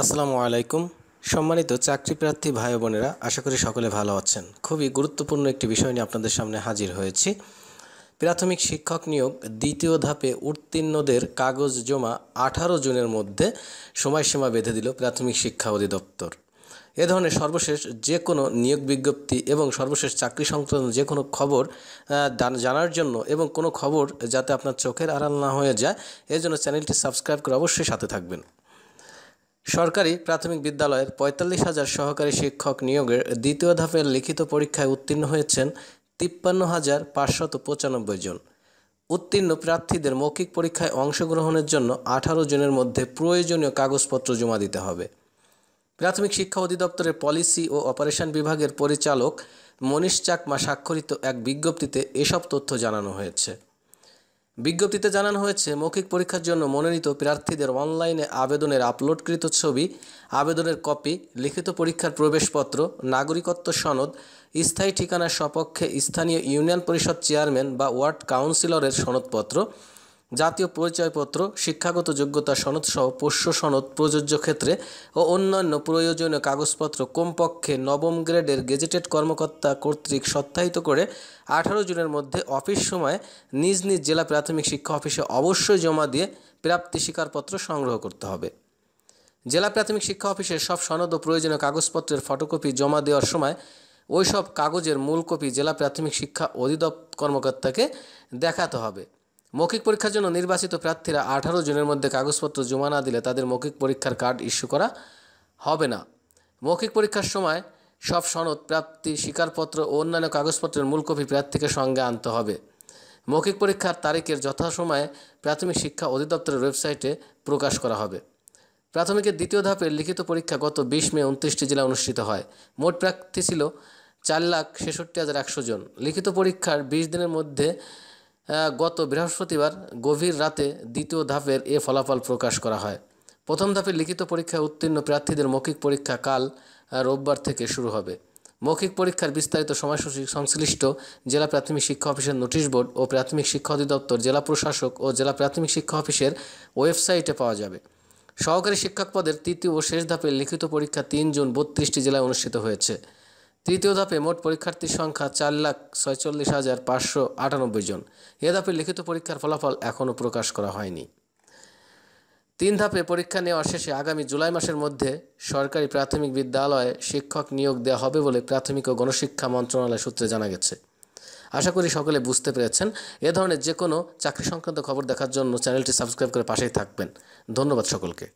আসসালামু আলাইকুম সম্মানিত চাকরি প্রার্থী ভাই বোনেরা আশা করি সকলে ভালো আছেন খুবই গুরুত্বপূর্ণ একটি বিষয় নিয়ে আপনাদের সামনে হাজির হয়েছি প্রাথমিক শিক্ষক নিয়োগ দ্বিতীয় ধাপে উত্তীর্ণদের কাগজ জমা আঠারো জুনের মধ্যে সময়সীমা বেঁধে দিল প্রাথমিক শিক্ষা অধিদপ্তর এ ধরনের সর্বশেষ যে কোনো নিয়োগ বিজ্ঞপ্তি এবং সর্বশেষ চাকরি সংক্রান্ত যে কোনো খবর জানার জন্য এবং কোনো খবর যাতে আপনার চোখের আড়াল না হয়ে যায় এজন্য চ্যানেলটি সাবস্ক্রাইব করে অবশ্যই সাথে থাকবেন সরকারি প্রাথমিক বিদ্যালয়ের পঁয়তাল্লিশ হাজার সহকারী শিক্ষক নিয়োগের দ্বিতীয় ধাপের লিখিত পরীক্ষায় উত্তীর্ণ হয়েছেন তিপ্পান্ন হাজার পাঁচশত পঁচানব্বই জন উত্তীর্ণ প্রার্থীদের মৌখিক পরীক্ষায় অংশগ্রহণের জন্য আঠারো জনের মধ্যে প্রয়োজনীয় কাগজপত্র জমা দিতে হবে প্রাথমিক শিক্ষা অধিদপ্তরের পলিসি ও অপারেশন বিভাগের পরিচালক মনীষ চাকমা স্বাক্ষরিত এক বিজ্ঞপ্তিতে এসব তথ্য জানানো হয়েছে বিজ্ঞপ্তিতে জানানো হয়েছে মৌখিক পরীক্ষার জন্য মনোনীত প্রার্থীদের অনলাইনে আবেদনের আপলোডকৃত ছবি আবেদনের কপি লিখিত পরীক্ষার প্রবেশপত্র নাগরিকত্ব সনদ স্থায়ী ঠিকানার সপক্ষে স্থানীয় ইউনিয়ন পরিষদ চেয়ারম্যান বা ওয়ার্ড কাউন্সিলরের সনদপত্র জাতীয় পরিচয়পত্র শিক্ষাগত যোগ্যতা সনদ সহ পোষ্য সনদ প্রযোজ্য ক্ষেত্রে ও অন্যান্য প্রয়োজনীয় কাগজপত্র কমপক্ষে নবম গ্রেডের গেজেটেড কর্মকর্তা কর্তৃক সত্যায়িত করে আঠারো জুনের মধ্যে অফিস সময়ে নিজ নিজ জেলা প্রাথমিক শিক্ষা অফিসে অবশ্যই জমা দিয়ে প্রাপ্তি স্বীকারপত্র সংগ্রহ করতে হবে জেলা প্রাথমিক শিক্ষা অফিসের সব সনদ ও প্রয়োজনীয় কাগজপত্রের ফটোকপি জমা দেওয়ার সময় ওইসব কাগজের মূল কপি জেলা প্রাথমিক শিক্ষা অধিদপ্তর কর্মকর্তাকে দেখাতে হবে মৌখিক পরীক্ষার জন্য নির্বাচিত প্রার্থীরা আঠারো জুনের মধ্যে কাগজপত্র জমা না দিলে তাদের মৌখিক পরীক্ষার কার্ড ইস্যু করা হবে না মৌখিক পরীক্ষার সময় সব সনদ প্রাপ্তি স্বীকারপত্র ও অন্যান্য কাগজপত্রের মূল কপি প্রার্থীকে সঙ্গে আনতে হবে মৌখিক পরীক্ষার তারিখের যথাসময়ে প্রাথমিক শিক্ষা অধিদপ্তরের ওয়েবসাইটে প্রকাশ করা হবে প্রাথমিকের দ্বিতীয় ধাপের লিখিত পরীক্ষা গত বিশ মে উনত্রিশটি জেলা অনুষ্ঠিত হয় মোট প্রার্থী ছিল চার লাখ ছেষট্টি হাজার একশো জন লিখিত পরীক্ষার বিশ দিনের মধ্যে গত বৃহস্পতিবার গভীর রাতে দ্বিতীয় ধাপের এ ফলাফল প্রকাশ করা হয় প্রথম ধাপের লিখিত পরীক্ষায় উত্তীর্ণ প্রার্থীদের মৌখিক পরীক্ষা কাল রোববার থেকে শুরু হবে মৌখিক পরীক্ষার বিস্তারিত সময়সূচি সংশ্লিষ্ট জেলা প্রাথমিক শিক্ষা অফিসের নোটিশ বোর্ড ও প্রাথমিক শিক্ষা অধিদপ্তর জেলা প্রশাসক ও জেলা প্রাথমিক শিক্ষা অফিসের ওয়েবসাইটে পাওয়া যাবে সহকারী শিক্ষক পদের তৃতীয় ও শেষ ধাপের লিখিত পরীক্ষা তিন জুন বত্রিশটি জেলায় অনুষ্ঠিত হয়েছে তৃতীয় ধাপে মোট পরীক্ষার্থীর সংখ্যা চার লাখ ছয়চল্লিশ হাজার পাঁচশো আটানব্বই জন এ ধাপে লিখিত পরীক্ষার ফলাফল এখনও প্রকাশ করা হয়নি তিন ধাপে পরীক্ষা নেওয়ার শেষে আগামী জুলাই মাসের মধ্যে সরকারি প্রাথমিক বিদ্যালয়ে শিক্ষক নিয়োগ দেওয়া হবে বলে প্রাথমিক ও গণশিক্ষা মন্ত্রণালয় সূত্রে জানা গেছে আশা করি সকলে বুঝতে পেরেছেন এ ধরনের যে কোনো চাকরি সংক্রান্ত খবর দেখার জন্য চ্যানেলটি সাবস্ক্রাইব করে পাশেই থাকবেন ধন্যবাদ সকলকে